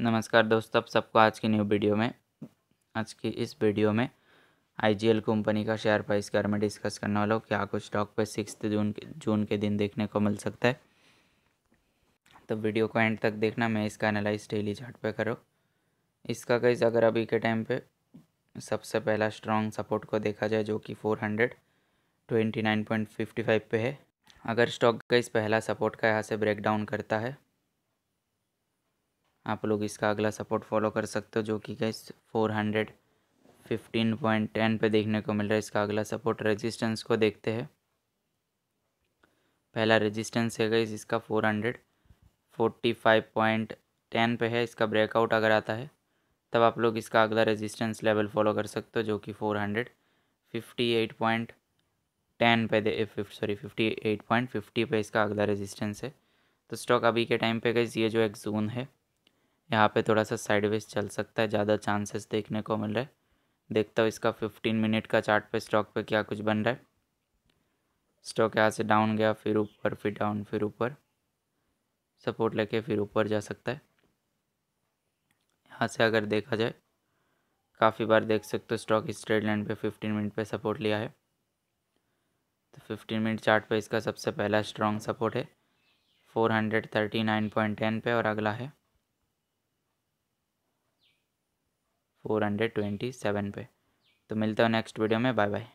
नमस्कार दोस्तों आप सबको आज की न्यू वीडियो में आज की इस वीडियो में आईजीएल कंपनी का शेयर प्राइस के बारे में डिस्कस करने वाला हूँ क्या कुछ स्टॉक पे सिक्स जून के जून के दिन देखने को मिल सकता है तो वीडियो को एंड तक देखना मैं इसका एनालाइज डेली चार्ट पे करो इसका कई अगर अभी के टाइम पर सबसे पहला स्ट्रॉन्ग सपोर्ट को देखा जाए जो कि four hundred twenty nine point fifty five पे है अगर स्टॉक का इस पहला सपोर्ट का यहाँ से ब्रेक डाउन करता है आप लोग इसका अगला सपोर्ट फॉलो कर सकते हो जो कि gas four hundred fifteen point ten पर देखने को मिल रहा है इसका अगला सपोर्ट रेजिस्टेंस को देखते हैं पहला रेजिस्टेंस है गई इसका four hundred forty five point ten पर है इसका ब्रेकआउट अगर आता है तब आप लोग इसका अगला रेजिस्टेंस लेवल फॉलो कर सकते हो जो कि four hundred fifty eight point ten पे दे sorry fifty eight point fifty पे इसका अगला रेजिस्टेंस है तो स्टॉक अभी के टाइम पे गए ये जो एक जोन है यहाँ पे थोड़ा सा साइडवेज चल सकता है ज़्यादा चांसेस देखने को मिल रहा है देखता हूँ इसका फिफ्टीन मिनट का चार्ट पे स्टॉक पे क्या कुछ बन रहा है स्टॉक यहाँ से डाउन गया फिर ऊपर फिर डाउन फिर ऊपर सपोर्ट लेके फिर ऊपर जा सकता है यहाँ से अगर देखा जाए काफ़ी बार देख सकते हो स्टॉक स्ट्रेट लाइन पे फिफ्टीन मिनट पे सपोर्ट लिया है तो फिफ्टीन मिनट चार्ट पे इसका सबसे पहला स्ट्रॉन्ग सपोर्ट है four hundred thirty nine point ten पे और अगला है फोर हंड्रेड ट्वेंटी सेवन पे तो मिलते हो नेक्स्ट वीडियो में बाय बाय